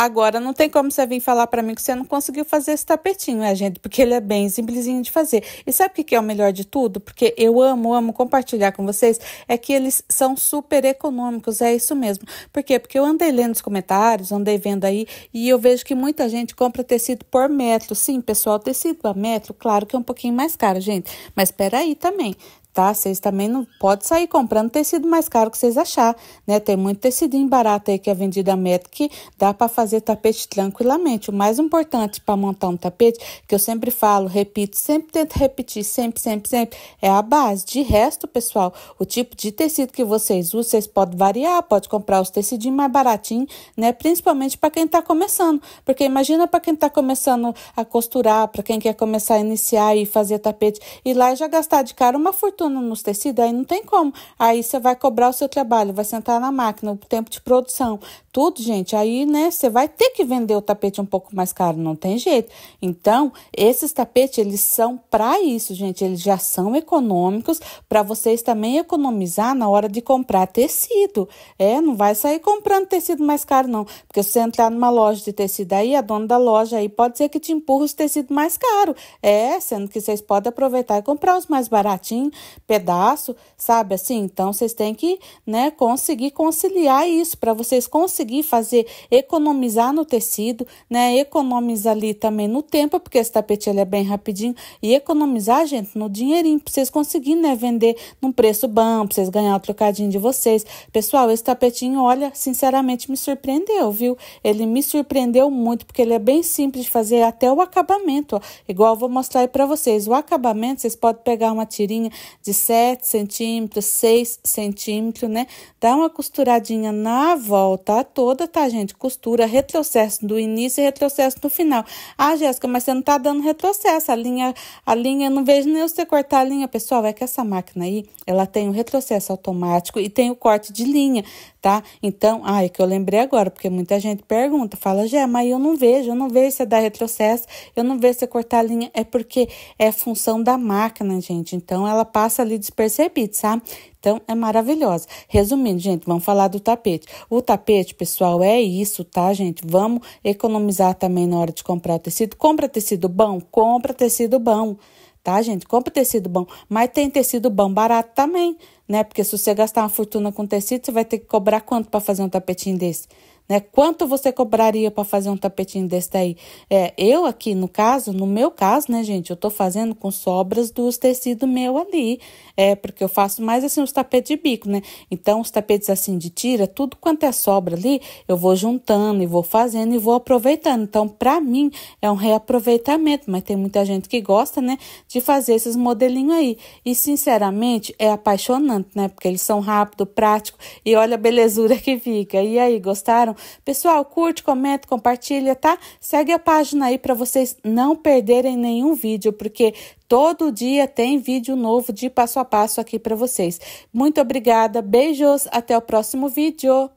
Agora, não tem como você vir falar para mim que você não conseguiu fazer esse tapetinho, né, gente? Porque ele é bem simplesinho de fazer. E sabe o que é o melhor de tudo? Porque eu amo, amo compartilhar com vocês, é que eles são super econômicos, é isso mesmo. Por quê? Porque eu andei lendo os comentários, andei vendo aí, e eu vejo que muita gente compra tecido por metro. Sim, pessoal, tecido a metro, claro que é um pouquinho mais caro, gente. Mas peraí também, tá? Vocês também não pode sair comprando tecido mais caro que vocês achar, né? Tem muito tecidinho barato aí que é vendido a metro que dá para fazer tapete tranquilamente. O mais importante para montar um tapete, que eu sempre falo, repito, sempre tento repetir, sempre, sempre, sempre, é a base. De resto, pessoal, o tipo de tecido que vocês usam, vocês podem variar, pode comprar os tecidinhos mais baratinhos, né? Principalmente para quem tá começando, porque imagina para quem tá começando a costurar, para quem quer começar a iniciar e fazer tapete e lá já gastar de cara uma fortuna nos tecidos aí não tem como. Aí você vai cobrar o seu trabalho, vai sentar na máquina, o tempo de produção, tudo, gente, aí, né, você vai ter que vender o tapete um pouco mais caro, não tem jeito. Então, esses tapetes, eles são para isso, gente, eles já são econômicos para vocês também economizar na hora de comprar tecido. É, não vai sair comprando tecido mais caro, não, porque se você entrar numa loja de tecido aí, a dona da loja aí pode ser que te empurre os tecidos mais caros. É, sendo que vocês podem aproveitar e comprar os mais baratinhos, pedaço, sabe assim? Então, vocês têm que, né, conseguir conciliar isso para vocês conseguirem conseguir fazer, economizar no tecido, né? Economizar ali também no tempo, porque esse tapete ele é bem rapidinho. E economizar, gente, no dinheirinho, vocês conseguirem, né? Vender num preço bom, vocês ganhar o trocadinho de vocês. Pessoal, esse tapetinho, olha, sinceramente me surpreendeu, viu? Ele me surpreendeu muito, porque ele é bem simples de fazer até o acabamento, ó. Igual eu vou mostrar aí para vocês. O acabamento, vocês podem pegar uma tirinha de 7 centímetros, 6 centímetros, né? Dá uma costuradinha na volta tá? toda, tá, gente? Costura, retrocesso do início e retrocesso no final. Ah, Jéssica, mas você não tá dando retrocesso. A linha, a linha, não vejo nem você cortar a linha. Pessoal, é que essa máquina aí, ela tem o retrocesso automático e tem o corte de linha, tá? Então, ah, é que eu lembrei agora, porque muita gente pergunta, fala, Jé, mas eu não vejo, eu não vejo você é dar retrocesso, eu não vejo você é cortar a linha. É porque é função da máquina, gente. Então, ela passa ali despercebida, sabe? Então, é maravilhosa. Resumindo, gente, vamos falar do tapete. O tapete, pessoal, é isso, tá, gente? Vamos economizar também na hora de comprar o tecido. Compra tecido bom, compra tecido bom tá, gente? Compra tecido bom, mas tem tecido bom barato também, né? Porque se você gastar uma fortuna com tecido, você vai ter que cobrar quanto para fazer um tapetinho desse, né? Quanto você cobraria para fazer um tapetinho desse daí? É, eu aqui, no caso, no meu caso, né, gente, eu estou fazendo com sobras dos tecidos meu ali. É, porque eu faço mais assim os tapetes de bico, né? Então, os tapetes assim de tira, tudo quanto é sobra ali, eu vou juntando e vou fazendo e vou aproveitando. Então, para mim, é um reaproveitamento, mas tem muita gente que gosta, né, de fazer esses modelinhos aí. E, sinceramente, é apaixonante, né? Porque eles são rápido, prático e olha a belezura que fica. E aí, gostaram? Pessoal, curte, comenta, compartilha, tá? Segue a página aí para vocês não perderem nenhum vídeo, porque todo dia tem vídeo novo de passo a passo aqui para vocês. Muito obrigada, beijos, até o próximo vídeo.